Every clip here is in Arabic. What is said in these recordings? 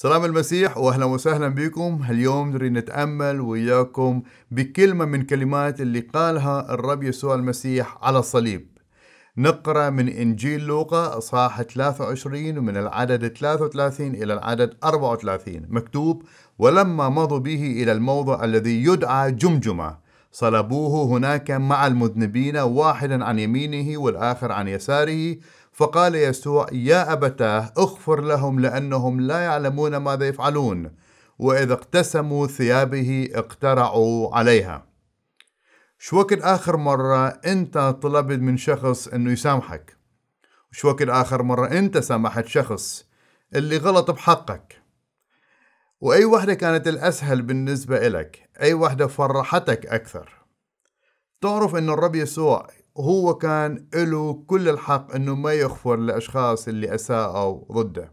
سلام المسيح واهلا وسهلا بكم اليوم نريد نتامل وياكم بكلمه من كلمات اللي قالها الرب يسوع المسيح على الصليب نقرا من انجيل لوقا اصحاح 23 ومن العدد 33 الى العدد 34 مكتوب ولما مضوا به الى الموضع الذي يدعى جمجمه صلبوه هناك مع المذنبين واحدا عن يمينه والاخر عن يساره فقال يسوع يا أبتاه اغفر لهم لأنهم لا يعلمون ماذا يفعلون وإذا اقتسموا ثيابه اقترعوا عليها شو وقت آخر مرة أنت طلبت من شخص أنه يسامحك شو وقت آخر مرة أنت سامحت شخص اللي غلط بحقك وأي وحدة كانت الأسهل بالنسبة إلك أي وحدة فرحتك أكثر تعرف أن الرب يسوع هو كان له كل الحق انه ما يغفر لاشخاص اللي اساءوا ضده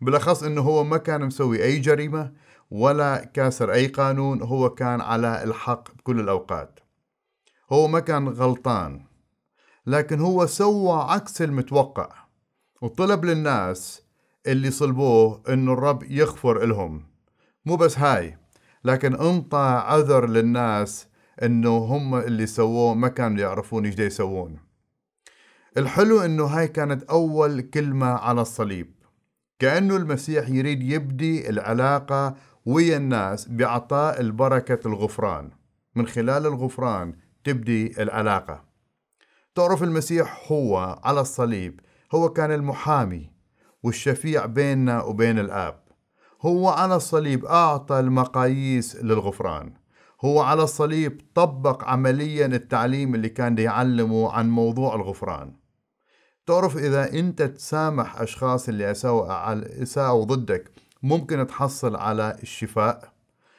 بالاخص انه هو ما كان مسوي اي جريمه ولا كاسر اي قانون هو كان على الحق بكل الاوقات هو ما كان غلطان لكن هو سوى عكس المتوقع وطلب للناس اللي صلبوه انه الرب يغفر لهم مو بس هاي لكن انطى عذر للناس انه هم اللي سووه ما كانوا يعرفون ايش يسوون الحلو انه هاي كانت اول كلمة على الصليب كأنه المسيح يريد يبدي العلاقة ويا الناس بعطاء البركة الغفران من خلال الغفران تبدي العلاقة تعرف المسيح هو على الصليب هو كان المحامي والشفيع بيننا وبين الآب هو على الصليب أعطى المقاييس للغفران هو على الصليب طبق عمليا التعليم اللي كان يعلمه عن موضوع الغفران تعرف إذا أنت تسامح أشخاص اللي أساءوا أساءوا ضدك ممكن تحصل على الشفاء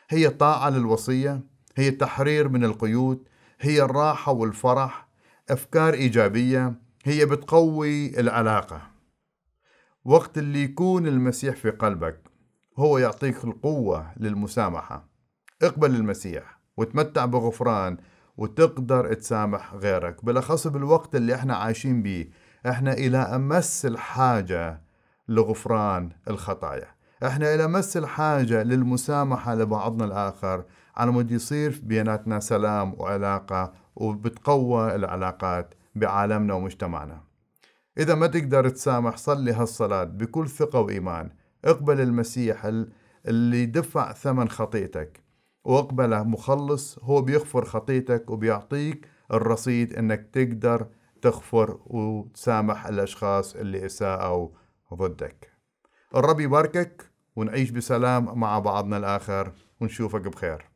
هي طاعة للوصية هي تحرير من القيود هي الراحة والفرح أفكار إيجابية هي بتقوي العلاقة وقت اللي يكون المسيح في قلبك هو يعطيك القوة للمسامحة اقبل المسيح وتمتع بغفران وتقدر تسامح غيرك بالأخص بالوقت اللي احنا عايشين بيه احنا إلى أمس الحاجة لغفران الخطايا احنا إلى أمس الحاجة للمسامحة لبعضنا الآخر على مود يصير بيناتنا سلام وعلاقة وبتقوى العلاقات بعالمنا ومجتمعنا إذا ما تقدر تسامح صلي هالصلاة بكل ثقة وإيمان اقبل المسيح اللي دفع ثمن خطيئتك واقبله مخلص هو بيغفر خطيتك وبيعطيك الرصيد انك تقدر تغفر وتسامح الاشخاص اللي اساءوا ضدك الرب يباركك ونعيش بسلام مع بعضنا الاخر ونشوفك بخير